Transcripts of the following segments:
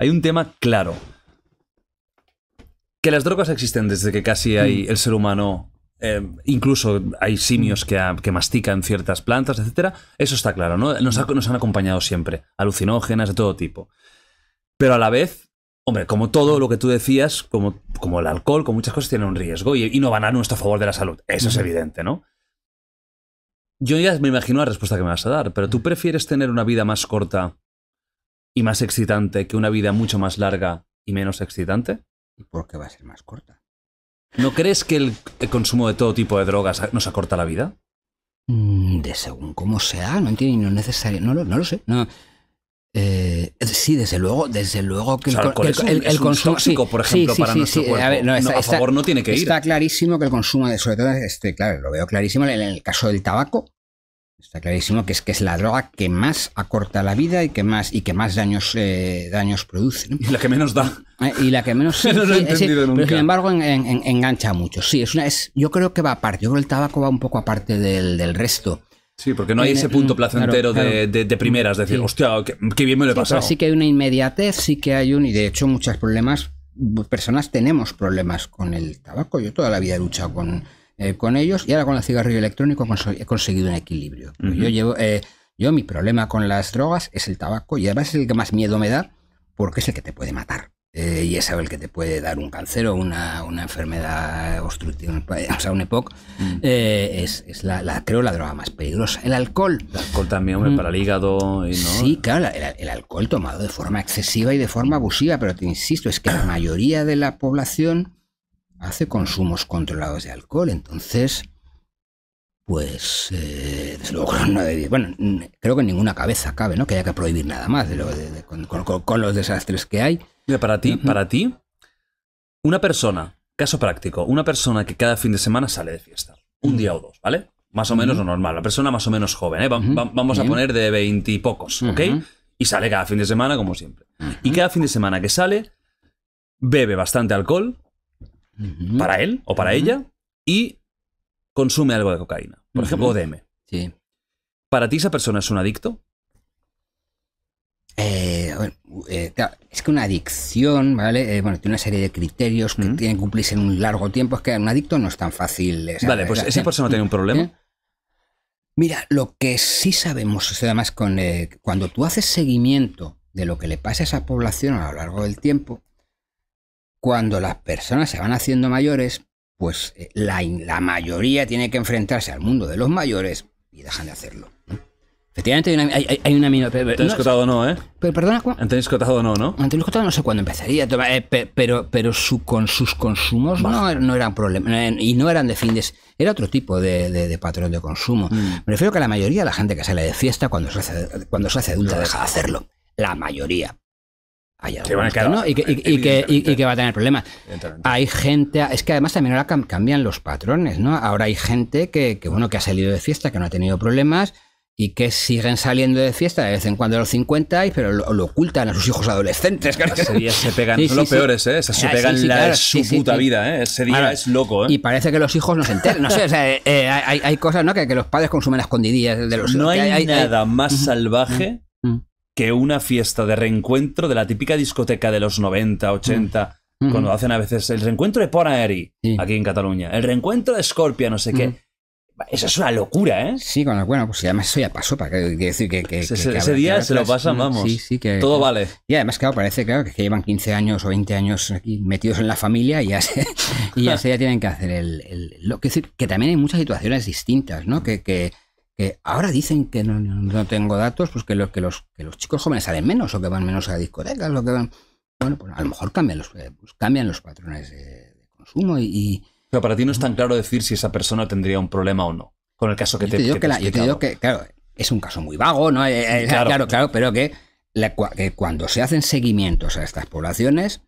Hay un tema claro. Que las drogas existen desde que casi hay mm. el ser humano, eh, incluso hay simios que, ah, mastican ciertas plantas, etc. Eso está claro, ¿no? Nos, han acompañado siempre, alucinógenas de todo tipo. Pero a la vez, Hombre, como todo lo que tú decías, como, como el alcohol, como muchas cosas, tienen un riesgo y, y, no van a nuestro favor de la salud. Eso es evidente, ¿no? Yo ya me imagino la respuesta que me vas a dar, pero ¿tú prefieres tener una vida más corta y más excitante que una vida mucho más larga y menos excitante? ¿Y por qué va a ser más corta? ¿No crees que el, consumo de todo tipo de drogas nos acorta la vida? Mm, de según cómo sea, no entiendo, no es necesario, no, lo sé. No. Eh, eh, sí, desde luego, desde luego que el, el, consumo tóxico, por ejemplo, para nuestro cuerpo. A, no, favor no tiene que ir. Está clarísimo que el consumo de, sobre todo, este, claro, lo veo clarísimo en el caso del tabaco, Está clarísimo que es que es la droga que más acorta la vida y que más y que más daños eh, daños produce. Y la que menos da. Eh, y la que menos. entendido sin embargo engancha mucho. Sí, es una, es, yo creo que va aparte. Yo creo que el tabaco va un poco aparte del, resto. Sí, porque no hay ese punto mm, placentero De, primeras, decir, hostia, qué, bien me lo he pasado. sí que hay una inmediatez, sí que hay un. Y de hecho, muchas problemas. Personas tenemos problemas con el tabaco. Yo toda la vida he luchado con eh, con ellos y ahora con el cigarrillo electrónico he conseguido un equilibrio. Pues yo llevo, eh, yo mi problema con las drogas es el tabaco y además es el que más miedo me da porque es el que te puede matar. Eh, y es el que te puede dar un cáncer o una, enfermedad obstructiva, o sea, un EPOC, mm. es, es la, creo, la droga más peligrosa. El alcohol. El alcohol también, hombre, mm. para el hígado. Y, ¿no? Sí, claro, el, alcohol tomado de forma excesiva y de forma abusiva, pero te insisto, es que la mayoría de la población hace consumos controlados de alcohol. Entonces, pues, eh, luego, bueno, creo que en ninguna cabeza cabe, ¿no? Que haya que prohibir nada más con, los desastres que hay. para ti, para ti, una persona, caso práctico, una persona que cada fin de semana sale de fiesta, un día o dos, ¿vale? Más o menos lo normal, la persona más o menos joven, ¿eh? vamos a poner de veintipocos, ¿ok? Y sale cada fin de semana, como siempre. Y cada fin de semana que sale, bebe bastante alcohol, para él o para ella y consume algo de cocaína, por ejemplo, ODM. Sí. ¿Para ti esa persona es un adicto? Eh, eh, es que una adicción, ¿vale? Eh, bueno, tiene una serie de criterios que tienen que cumplirse en un largo tiempo. Es que un adicto no es tan fácil. vale, pues esa persona tiene un problema. Mira, lo que sí sabemos, o sea, además, con, cuando tú haces seguimiento de lo que le pasa a esa población a lo largo del tiempo, cuando las personas se van haciendo mayores, pues eh, la, mayoría tiene que enfrentarse al mundo de los mayores y dejan de hacerlo. Efectivamente hay una, hay, hay una minoría... Antonio no, no, ¿eh? Pero perdona... Antonio Escotado no, ¿no? Antonio Escotado no sé cuándo empezaría, eh, pero, pero su, con sus consumos no, er, eran problemas y no eran de fines... Era otro tipo de, patrón de consumo. Mm. Me refiero que la mayoría de la gente que sale de fiesta cuando cuando se hace adulta deja de hacerlo. La mayoría y, que, va a tener problemas. Hay gente, es que además también ahora cambian los patrones, ¿no? Ahora hay gente que, bueno, que ha salido de fiesta, que no ha tenido problemas y que siguen saliendo de fiesta de vez en cuando a los 50, pero lo, ocultan a sus hijos adolescentes. Ese se pegan, los peores, ¿eh? Se, ah, pegan la, su puta vida, ¿eh? Ese día es loco, ¿eh? Y parece que los hijos no se enteran, no eh, eh, hay, cosas, ¿no? Que, los padres consumen las escondidillas de los No hay, nada más salvaje que una fiesta de reencuentro de la típica discoteca de los 90, 80, mm. mm-hmm. cuando hacen a veces el reencuentro de Pona aquí en Cataluña, el reencuentro de Scorpia, no sé qué. Mm-hmm. Eso es una locura, ¿eh? Sí, bueno, buena pues además eso ya pasó, para que, decir que... ese, día se lo pasan, vamos. Sí, sí, que... Todo vale. Y además, claro, parece claro, que llevan 15 años o 20 años aquí metidos en la familia y ya se, y ya, ya tienen que hacer el... el lo que, decir, que también hay muchas situaciones distintas, ¿no? que que ahora dicen que no, tengo datos, pues que, los que, los, que los chicos jóvenes salen menos o que van menos a discotecas, lo que van... Bueno, pues a lo mejor cambian los, eh, pues cambian los patrones de, consumo y, Pero para ti no es tan claro decir si esa persona tendría un problema o no, con el caso que te, he digo que, Yo te digo que, claro, es un caso muy vago, ¿no? Eh, eh, claro, claro, pero que, que cuando se hacen seguimientos a estas poblaciones,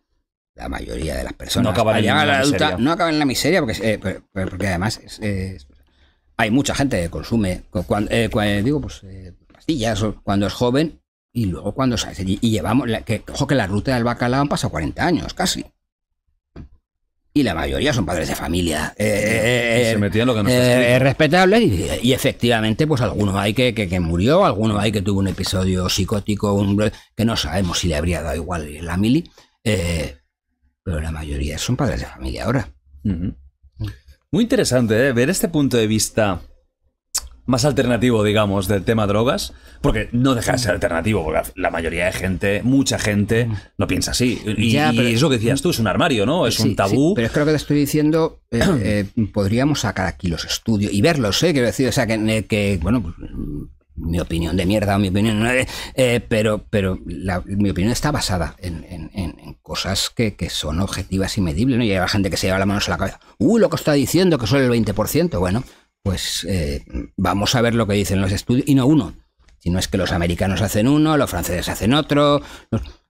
la mayoría de las personas no acaban, en la, no acaban la miseria, porque, porque además es, hay mucha gente que consume, cuando, eh, eh, digo, pues eh, pastillas cuando es joven y luego cuando se Y llevamos, que, ojo que la ruta del bacalao han pasado 40 años casi. Y la mayoría son padres de familia. Eh, se y, efectivamente, pues algunos hay que, que, murió, algunos hay que tuvo un episodio psicótico, que no sabemos si le habría dado igual la mili. pero la mayoría son padres de familia ahora. Muy interesante ¿eh? ver este punto de vista más alternativo, digamos, del tema drogas, porque no deja de ser alternativo, porque la mayoría de gente, mucha gente, no piensa así. Y, es lo que decías tú, es un armario, ¿no? Es un tabú. pero es que lo que te estoy diciendo, eh, eh, podríamos sacar aquí los estudios y verlos, ¿eh? Quiero decir, o sea, que, bueno, pues, mi opinión de mierda, mi opinión, eh, pero, pero mi opinión está basada en cosas que, son objetivas y medibles, ¿no? Y hay gente que se lleva la manos a la cabeza. Uy, lo que está diciendo que solo el 20%. Bueno, pues eh, vamos a ver lo que dicen los estudios, y no uno, Si no es que los americanos hacen uno, los franceses hacen otro,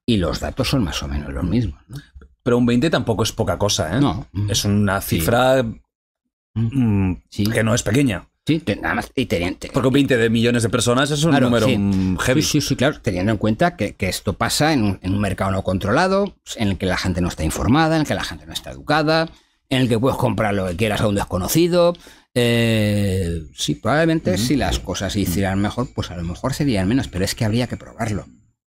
y los datos son más o menos los mismos. Pero un 20 tampoco es poca cosa, ¿eh? Es una cifra mm, que no es pequeña. Sí, nada más. Y teniente. Porque 20 de millones de personas es un número mm, heavy. Sí, sí, claro. Teniendo en cuenta que, esto pasa en un, mercado no controlado, en el que la gente no está informada, en el que la gente no está educada, en el que puedes comprar lo que quieras a un desconocido. Eh, sí, probablemente si las cosas hicieran mejor, pues a lo mejor serían menos, pero es que habría que probarlo.